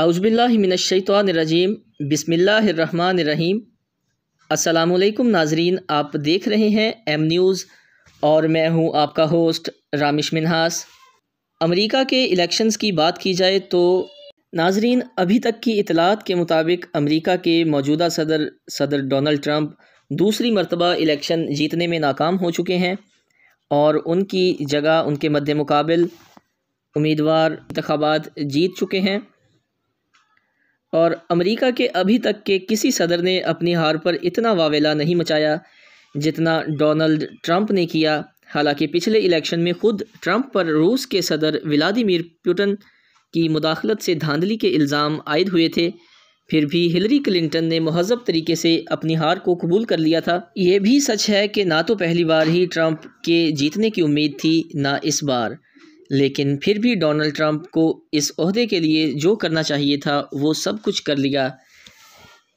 आउज़बिल्लिमिनशैतरजीम बसमीम असलकुम नाजरीन आप देख रहे हैं एम न्यूज़ और मैं हूं आपका होस्ट रामिश मिनहास अमेरिका के इलेक्शंस की बात की जाए तो नाजरीन अभी तक की इतलात के मुताबिक अमेरिका के मौजूदा सदर सदर डोनल्ड ट्रंप दूसरी मरतबा इलेक्शन जीतने में नाकाम हो चुके हैं और उनकी जगह उनके मद्द मुकाबल उम्मीदवार इंतबात जीत चुके हैं और अमेरिका के अभी तक के किसी सदर ने अपनी हार पर इतना वावेला नहीं मचाया जितना डोनाल्ड ट्रंप ने किया हालांकि पिछले इलेक्शन में खुद ट्रंप पर रूस के सदर व्लादिमिर पुटन की मुदाखलत से धांधली के इल्ज़ाम आयद हुए थे फिर भी हिलरी क्लिंटन ने महजब तरीके से अपनी हार को कबूल कर लिया था यह भी सच है कि ना तो पहली बार ही ट्रंप के जीतने की उम्मीद थी ना इस बार लेकिन फिर भी डोनाल्ड ट्रंप को इस अहदे के लिए जो करना चाहिए था वो सब कुछ कर लिया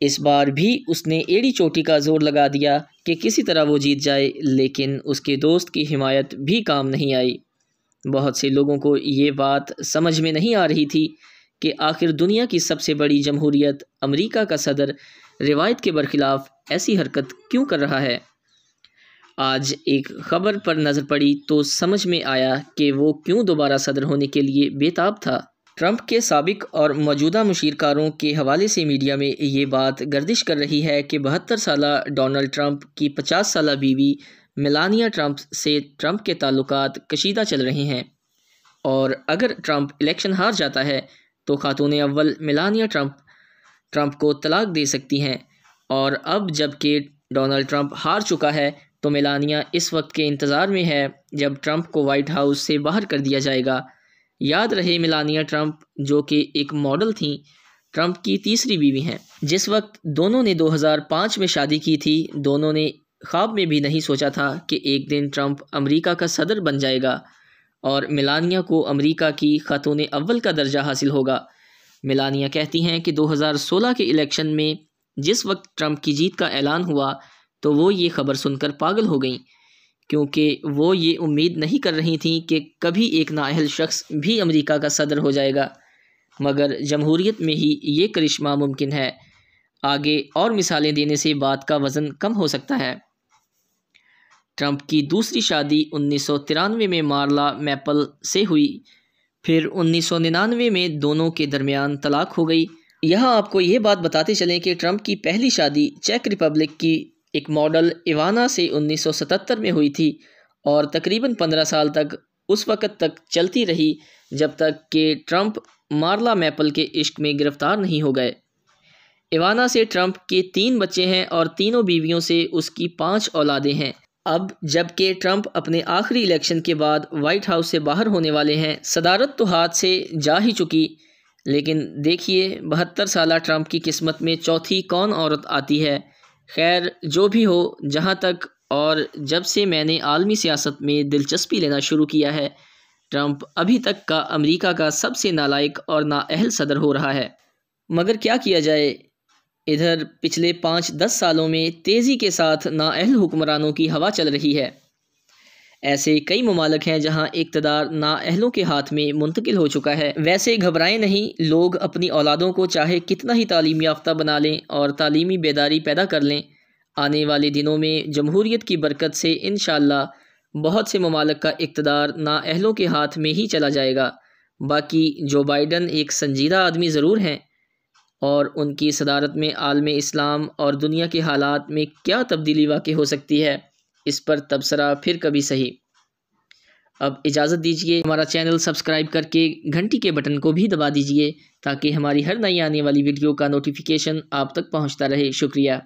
इस बार भी उसने एड़ी चोटी का जोर लगा दिया कि किसी तरह वो जीत जाए लेकिन उसके दोस्त की हिमायत भी काम नहीं आई बहुत से लोगों को ये बात समझ में नहीं आ रही थी कि आखिर दुनिया की सबसे बड़ी जमहूरियत अमरीका का सदर रिवायत के बरखिलाफ़ ऐसी हरकत क्यों कर रहा है आज एक खबर पर नज़र पड़ी तो समझ में आया कि वो क्यों दोबारा सदर होने के लिए बेताब था ट्रंप के सबक और मौजूदा मुशीरकारों के हवाले से मीडिया में ये बात गर्दिश कर रही है कि बहत्तर साल डोनल्ड ट्रंप की पचास साल बीवी मिलानिया ट्रंप से ट्रंप के ताल्लुक कशीदा चल रहे हैं और अगर ट्रंप इलेक्शन हार जाता है तो खातून अव्वल मिलानिया ट्रंप ट्रंप को तलाक दे सकती हैं और अब जबकि डोनाल्ड ट्रंप हार चुका है तो मेलानिया इस वक्त के इंतज़ार में है जब ट्रंप को वाइट हाउस से बाहर कर दिया जाएगा याद रहे मेलानिया ट्रंप जो कि एक मॉडल थी ट्रंप की तीसरी बीवी हैं जिस वक्त दोनों ने 2005 में शादी की थी दोनों ने ख्वाब में भी नहीं सोचा था कि एक दिन ट्रंप अमेरिका का सदर बन जाएगा और मिलानिया को अमेरिका की खातून अव्वल का दर्जा हासिल होगा मिलानिया कहती हैं कि 2016 के इलेक्शन में जिस वक्त ट्रंप की जीत का ऐलान हुआ तो वो ये खबर सुनकर पागल हो गई क्योंकि वो ये उम्मीद नहीं कर रही थी कि कभी एक नाअहल शख्स भी अमेरिका का सदर हो जाएगा मगर जमहूरीत में ही ये करिश्मा मुमकिन है आगे और मिसालें देने से बात का वज़न कम हो सकता है ट्रंप की दूसरी शादी उन्नीस सौ तिरानवे में मार्ला मैपल से हुई फिर उन्नीस सौ निन्यानवे में दोनों के दरमियान तलाक हो गई यहाँ आपको ये बात बताते चलें कि ट्रंप की पहली शादी चेक रिपब्लिक की एक मॉडल इवाना से 1977 में हुई थी और तकरीबन 15 साल तक उस वक़्त तक चलती रही जब तक कि ट्रंप मार्ला मैपल के इश्क में गिरफ़्तार नहीं हो गए इवाना से ट्रंप के तीन बच्चे हैं और तीनों बीवियों से उसकी पांच औलादें हैं अब जबकि ट्रंप अपने आखिरी इलेक्शन के बाद वाइट हाउस से बाहर होने वाले हैं सदारत तो हाथ से जा ही चुकी लेकिन देखिए बहत्तर साल ट्रंप की किस्मत में चौथी कौन औरत आती है खैर जो भी हो जहाँ तक और जब से मैंने आलमी सियासत में दिलचस्पी लेना शुरू किया है ट्रंप अभी तक का अमेरिका का सबसे नालायक और नाअहल सदर हो रहा है मगर क्या किया जाए इधर पिछले पाँच दस सालों में तेज़ी के साथ नाअहल हुक्मरानों की हवा चल रही है ऐसे कई ममालक हैं जहाँ इकतदार नााहलों के हाथ में मुंतकिल हो चुका है वैसे घबराएं नहीं लोग अपनी औलादों को चाहे कितना ही तालीम याफ्ता बना लें और तालीमी बेदारी पैदा कर लें आने वाले दिनों में जमहूरीत की बरकत से इन बहुत से ममालक का इकतदार नाअहलों के हाथ में ही चला जाएगा बाकी जो बाइडन एक संजीदा आदमी ज़रूर हैं और उनकी सदारत में आलम इस्लाम और दुनिया के हालात में क्या तब्दीली वाक़ हो सकती है इस पर तबसरा फिर कभी सही अब इजाज़त दीजिए हमारा चैनल सब्सक्राइब करके घंटी के बटन को भी दबा दीजिए ताकि हमारी हर नई आने वाली वीडियो का नोटिफिकेशन आप तक पहुंचता रहे शुक्रिया